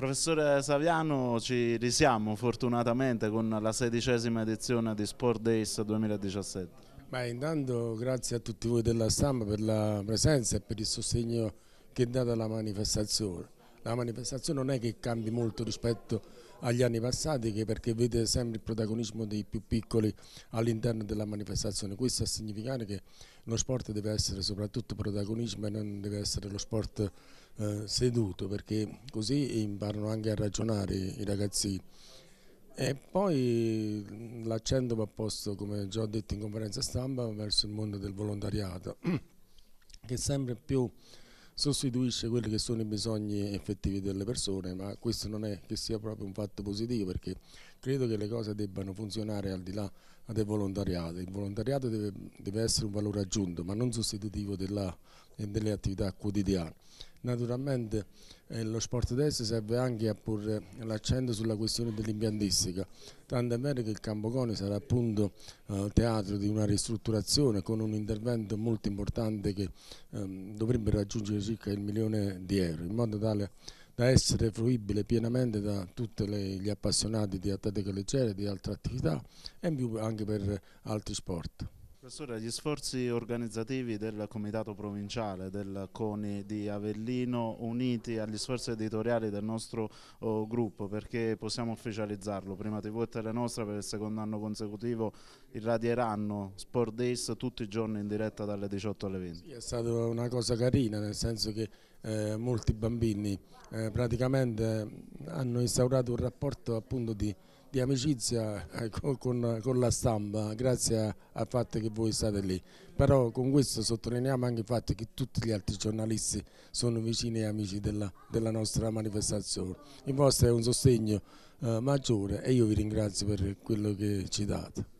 Professore Saviano, ci risiamo fortunatamente con la sedicesima edizione di Sport Days 2017. Beh, intanto grazie a tutti voi della stampa per la presenza e per il sostegno che date alla manifestazione. La manifestazione non è che cambi molto rispetto agli anni passati perché vede sempre il protagonismo dei più piccoli all'interno della manifestazione. Questo a significare che lo sport deve essere soprattutto protagonismo e non deve essere lo sport eh, seduto perché così imparano anche a ragionare i ragazzi. E poi l'accento va posto, come già ho detto in conferenza stampa, verso il mondo del volontariato, che sempre più sostituisce quelli che sono i bisogni effettivi delle persone, ma questo non è che sia proprio un fatto positivo perché credo che le cose debbano funzionare al di là del volontariato. Il volontariato deve, deve essere un valore aggiunto, ma non sostitutivo della, e delle attività quotidiane. Naturalmente eh, lo sport destro serve anche a porre eh, l'accento sulla questione dell'impiantistica, tanto è vero che il Campo sarà appunto eh, teatro di una ristrutturazione con un intervento molto importante che ehm, dovrebbe raggiungere circa il milione di euro, in modo tale da essere fruibile pienamente da tutti gli appassionati di atletica leggera e di altre attività e in più anche per altri sport. Professore, gli sforzi organizzativi del Comitato Provinciale del CONI di Avellino uniti agli sforzi editoriali del nostro oh, gruppo, perché possiamo ufficializzarlo, prima TV e Telenostra per il secondo anno consecutivo irradieranno Sport Days tutti i giorni in diretta dalle 18 alle 20. Sì, è stata una cosa carina, nel senso che eh, molti bambini eh, praticamente hanno instaurato un rapporto appunto di di amicizia eh, con, con, con, la stampa grazie al fatto che voi state lì, però con questo sottolineiamo anche il fatto che tutti gli altri giornalisti sono vicini e amici della, della nostra manifestazione. Il vostro è un sostegno eh, maggiore e io vi ringrazio per quello che ci date.